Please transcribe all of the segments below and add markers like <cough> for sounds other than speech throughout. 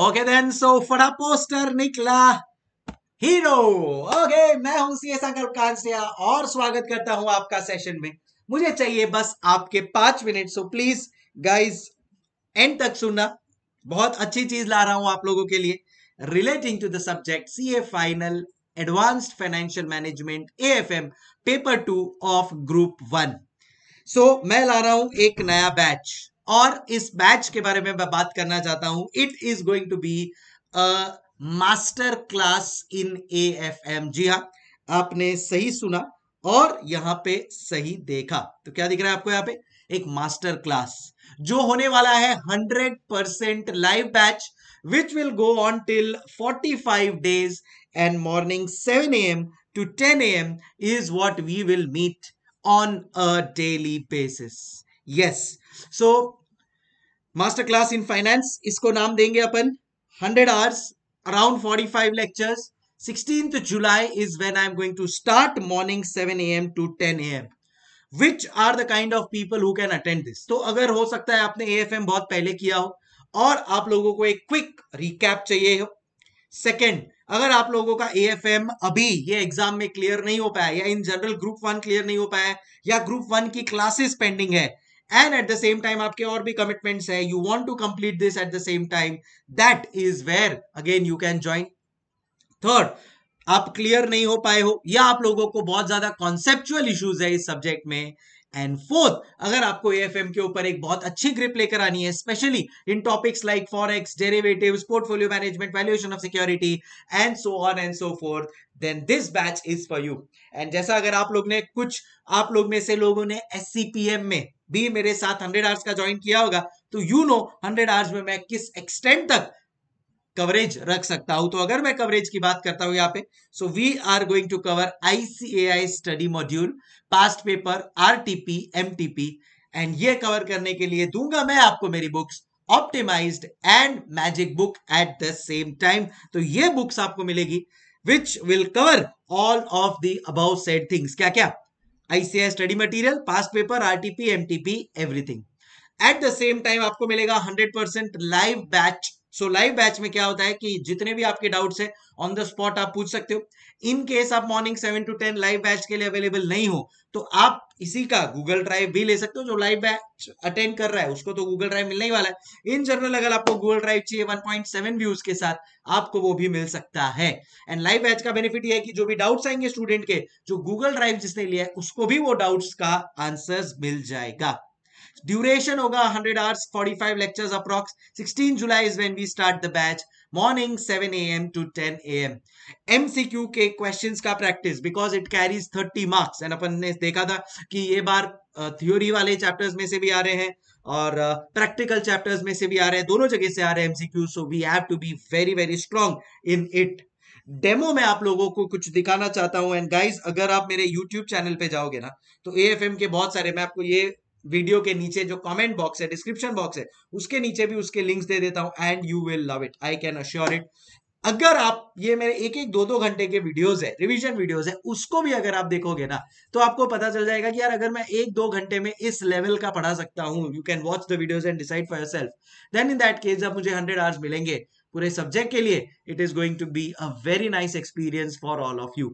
Okay then so फटा poster निकला hero okay मैं हूं सी संकल्प कांसिया और स्वागत करता हूं आपका सेशन में मुझे चाहिए बस आपके पांच minute so please guys end तक सुनना बहुत अच्छी चीज ला रहा हूं आप लोगों के लिए relating to the subject C A final advanced financial management A F M paper two of group one so मैं ला रहा हूं एक नया बैच और इस बैच के बारे में मैं बात करना चाहता हूं it is going to be a master class in ए एफ एम जी हाँ आपने सही सुना और यहां पे सही देखा तो क्या दिख रहा है आपको यहाँ पे एक मास्टर क्लास जो होने वाला है hundred percent live batch which will go on till forty five days and morning seven A M to ten A M is what we will meet on a daily basis yes so master class in finance इसको नाम देंगे अपन hundred hours around forty five lectures 16th July is when I'm going to start morning 7 AM to 10 AM which are the kind of people who can attend this तो अगर हो सकता है आपने एम बहुत पहले किया हो और आप लोगों को एक क्विक रिकैप चाहिए हो सेकेंड अगर आप लोगों का एम अभी ये एग्जाम में क्लियर नहीं हो पाया या in general group one clear नहीं हो पाया या ग्रुप वन की क्लासेस पेंडिंग है and at the same time आपके और भी कमिटमेंट्स है you want to complete this at the same time that is where again you can join third आप क्लियर नहीं हो पाए हो या आप लोगों को बहुत ज्यादा कॉन्सेप्चुअल इश्यूज है इस सब्जेक्ट में एंड फोर्थ अगर आपको एफ के ऊपर एक बहुत अच्छी ग्रिप लेकर आनी है specially in topics like forex derivatives portfolio management valuation of security and so on and so forth then this batch is for you and जैसा अगर आप लोग ने कुछ आप लोग में से लोगों ने एस में भी मेरे साथ हंड्रेड आवर्स का ज्वाइन किया होगा तो यू नो हंड्रेड आवर्स में मैं किस एक्सटेंड तक कवरेज रख सकता हूं तो अगर मैं कवरेज की बात करता हूं यहाँ पे so we are going to cover ICAI study module past paper RTP MTP and ये कवर करने के लिए दूंगा मैं आपको मेरी books optimized and magic book at the same time तो ये बुक्स आपको मिलेगी which will cover all of the above said things क्या क्या ICAI study material past paper RTP MTP everything at the same time आपको मिलेगा 100% live batch सो live batch में क्या होता है कि जितने भी आपके डाउट्स है ऑन द स्पॉट आप पूछ सकते हो इन केस आप morning seven to ten live batch के लिए अवेलेबल नहीं हो तो आप इसी का गूगल ड्राइव भी ले सकते हो जो लाइव बैच अटेंड कर रहा है उसको तो गूगल ड्राइव मिलने ही वाला है इन जनरल अगर आपको गूगल ड्राइव चाहिए 1.7 व्यूज के साथ आपको वो भी मिल सकता है एंड लाइव बैच का बेनिफिट ये है कि जो भी डाउट्स आएंगे स्टूडेंट के जो गूगल ड्राइव जिसने लिया है उसको भी वो डाउट्स का आंसर मिल जाएगा ड्यूरेशन होगा 100 hours 45 lectures approx 16 July is when we start the batch morning 7 AM to 10 AM MCQ के क्वेश्चंस का practice because it carries 30 marks and अपन ने देखा था कि ये बार थ्योरी वाले चैप्टर्स में से भी आ रहे हैं और प्रैक्टिकल uh, चैप्टर्स में से भी आ रहे हैं दोनों जगह से आ रहे हैं MCQ so we have to be very very strong in it demo में आप लोगों को कुछ दिखाना चाहता हूं एंड गाइस अगर आप मेरे यूट्यूब चैनल पे जाओगे ना तो ए के बहुत सारे मैं आपको ये वीडियो के नीचे जो कमेंट बॉक्स है डिस्क्रिप्शन बॉक्स है उसके नीचे भी उसके लिंक्स दे देता हूं and you will love it I can assure it अगर आप ये मेरे एक एक दो दो घंटे के वीडियोस है रिवीजन वीडियोस है उसको भी अगर आप देखोगे ना तो आपको पता चल जाएगा कि यार अगर मैं एक दो घंटे में इस लेवल का पढ़ा सकता हूँ you can watch the videos and decide for yourself then in that case जब मुझे हंड्रेड आवर्स मिलेंगे पूरे सब्जेक्ट के लिए it is going to be a very nice experience for all of you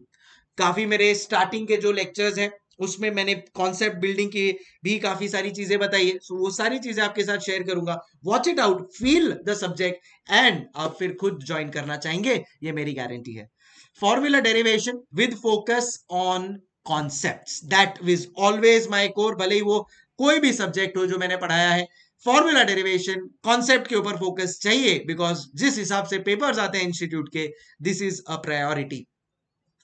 काफी मेरे स्टार्टिंग के जो लेक्चर्स हैं उसमें मैंने कॉन्सेप्ट बिल्डिंग की भी काफी सारी चीजें बताई है सो so, वो सारी चीजें आपके साथ शेयर करूंगा watch it out feel the subject and आप फिर खुद ज्वाइन करना चाहेंगे ये मेरी गारंटी है formula derivation with focus on concept that is always my core भले ही वो कोई भी सब्जेक्ट हो जो मैंने पढ़ाया है फॉर्मूला डेरिवेशन कॉन्सेप्ट के ऊपर फोकस चाहिए बिकॉज जिस हिसाब से पेपर्स आते हैं इंस्टीट्यूट के this is a priority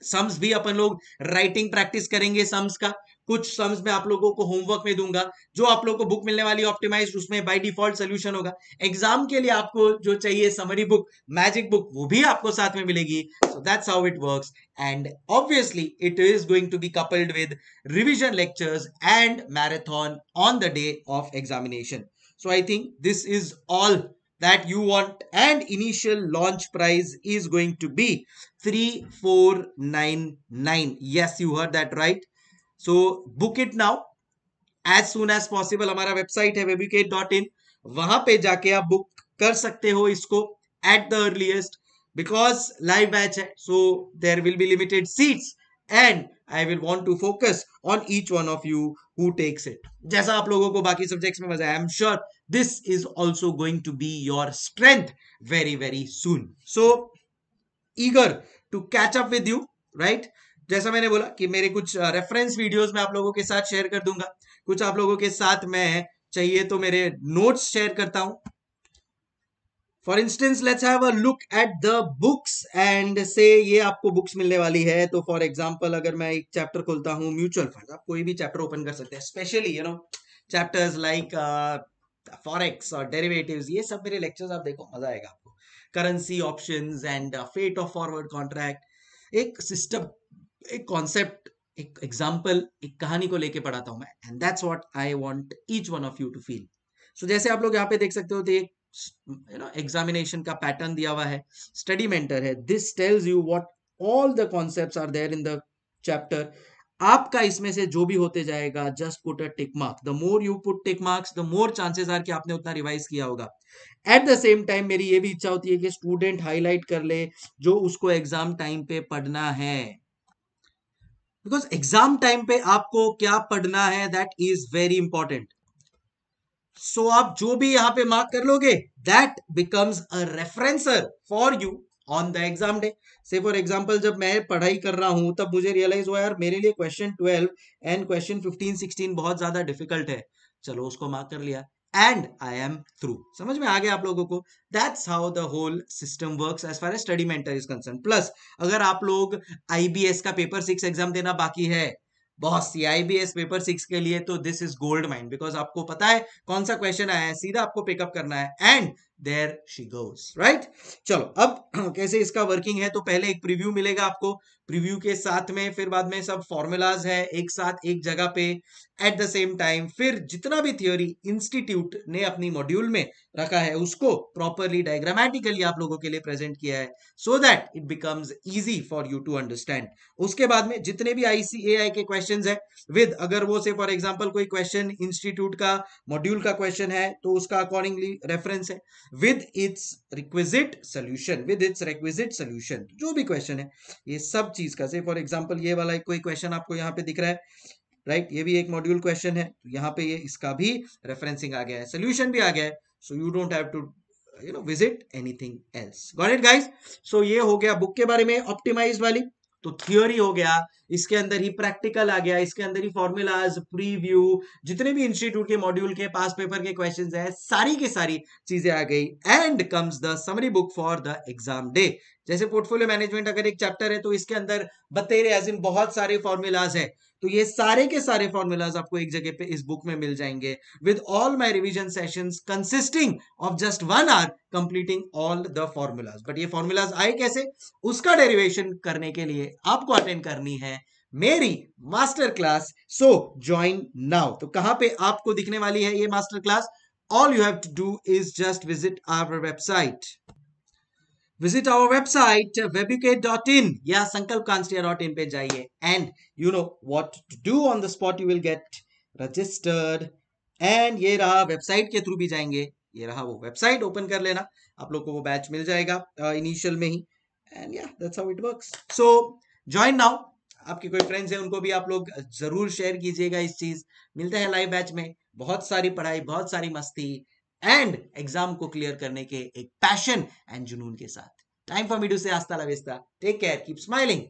sums भी अपन लोग राइटिंग प्रैक्टिस करेंगे सम्स का कुछ सम्स में आप लोगों को होमवर्क में दूंगा जो आप लोगों को बुक मिलने वाली ऑप्टिमाइज उसमें बाय डिफॉल्ट सोल्यूशन होगा एग्जाम के लिए आपको जो चाहिए समरी बुक मैजिक बुक वो भी आपको साथ में मिलेगी so that's how it works and obviously it is going to be coupled with revision lectures and marathon on the day of examination so I think this is all that you want and initial launch price is going to be 3499 yes you heard that right so book it now as soon as possible Our website is webucate.in वहां पे जाके आप book कर सकते हो इसको at the earliest because live batch so there will be limited seats and i will want to focus on each one of you who takes it जैसा आप लोगों को बाकी सब्जेक्ट्स में मजा I am sure this is also going to be your strength very very soon so eager to catch up with you right जैसा मैंने बोला कि मेरे कुछ रेफरेंस uh, वीडियोस मैं आप लोगों के साथ शेयर कर दूंगा कुछ आप लोगों के साथ मैं चाहिए तो मेरे नोट्स शेयर करता हूं for instance let's have a look at the books and से ये आपको बुक्स मिलने वाली है तो फॉर एग्जाम्पल अगर मैं एक चैप्टर खोलता हूँ म्यूचुअल फंड आप कोई भी चैप्टर ओपन कर सकते हैं specially you know chapters like forex और डेरिवेटिव्स ये सब मेरे लेक्चर्स आप देखो मजा आएगा आपको currency option and fate of forward contract एक सिस्टम एक कॉन्सेप्ट एक एग्जाम्पल एक कहानी को लेके पढ़ाता हूँ मैं and that's what I want each one of you to feel so जैसे आप लोग यहाँ पे देख सकते हो तो एक यू नो एग्जामिनेशन का पैटर्न दिया हुआ है स्टडी मेंटर है this tells you what all the concepts are there in the chapter आपका इसमें से जो भी होते जाएगा just put a tick mark the more you put tick marks the more chances are कि आपने उतना रिवाइज किया होगा एट द सेम टाइम मेरी ये भी इच्छा होती है कि स्टूडेंट हाईलाइट कर ले जो उसको एग्जाम टाइम पे पढ़ना है बिकॉज एग्जाम टाइम पे आपको क्या पढ़ना है that is very important so so आप जो भी यहां पे मार्क कर लोगे that becomes a referencer for you on the exam day से फॉर एग्जाम्पल जब मैं पढ़ाई कर रहा हूं तब मुझे रियलाइज हुआ यार मेरे लिए question twelve and question fifteen sixteen बहुत ज्यादा डिफिकल्ट है चलो उसको मार्क कर लिया एंड आई एम थ्रू समझ में आ गया आप लोगों को that's how the whole system work as far as study mentor is concern plus अगर आप लोग एस का पेपर सिक्स एग्जाम देना बाकी है बॉस सीआईबीएस पेपर सिक्स के लिए तो this is gold mine because आपको पता है कौन सा क्वेश्चन आया है सीधा आपको पिकअप करना है and there she goes right चलो अब <clears throat> कैसे इसका वर्किंग है तो पहले एक प्रिव्यू मिलेगा आपको प्रिव्यू के साथ में फिर बाद में सब फॉर्मूलाज है एक साथ एक जगह पे एट द सेम टाइम फिर जितना भी थियोरी इंस्टीट्यूट ने अपनी मॉड्यूल में रखा है उसको प्रॉपरली डायग्रामेटिकली आप लोगों के लिए प्रेजेंट किया है so that it becomes easy for you to understand उसके बाद में जितने भी आईसीएआई के क्वेश्चन है विद अगर वो से फॉर एग्जाम्पल कोई क्वेश्चन इंस्टीट्यूट का मॉड्यूल का क्वेश्चन है तो उसका अकॉर्डिंगली रेफरेंस है with its requisite solution with its requisite solution जो भी क्वेश्चन है ये सब चीज का से फॉर एग्जाम्पल ये वाला कोई क्वेश्चन आपको यहाँ पे दिख रहा है राइट right? ये भी एक मॉड्यूल क्वेश्चन है तो यहाँ पे ये इसका भी रेफरेंसिंग आ गया है सोल्यूशन भी आ गया है so you don't have to you know visit anything else got it guys so ये हो गया बुक के बारे में ऑप्टिमाइज वाली तो थियोरी हो गया इसके अंदर ही प्रैक्टिकल आ गया इसके अंदर ही फॉर्मूलाज प्रीव्यू जितने भी इंस्टीट्यूट के मॉड्यूल के पास पेपर के क्वेश्चंस है सारी की सारी चीजें आ गई and comes the summary book for the exam day जैसे पोर्टफोलियो मैनेजमेंट अगर एक चैप्टर है तो इसके अंदर बतेरे एज इन बहुत सारे फॉर्मूलाज है तो ये सारे के सारे फॉर्मूलाज आपको एक जगह पे इस बुक में मिल जाएंगे with all my revision sessions consisting of just one hour completing all the formulas but ये फॉर्मूलाज आए कैसे उसका डेरिवेशन करने के लिए आपको अटेंड करनी है मेरी master class so join now तो कहां पे आपको दिखने वाली है ये master class all you have to do is just visit our website visit our website webucate.in yeah sankalpkanstia.in pe jaiye and you know what to do on the spot you will get registered and ye raha website ke through bhi jayenge ye raha wo website open kar lena आप लोग को वो batch मिल जाएगा initial uh, में ही and या that's how it works so join now आपके कोई फ्रेंड्स हैं उनको भी आप लोग जरूर शेयर कीजिएगा इस चीज मिलते हैं लाइव बैच में बहुत सारी पढ़ाई बहुत सारी मस्ती एंड एग्जाम को क्लियर करने के एक पैशन एंड जुनून के साथ टाइम फॉर मीडू से आस्ता लवेस्ता टेक केयर कीप स्माइलिंग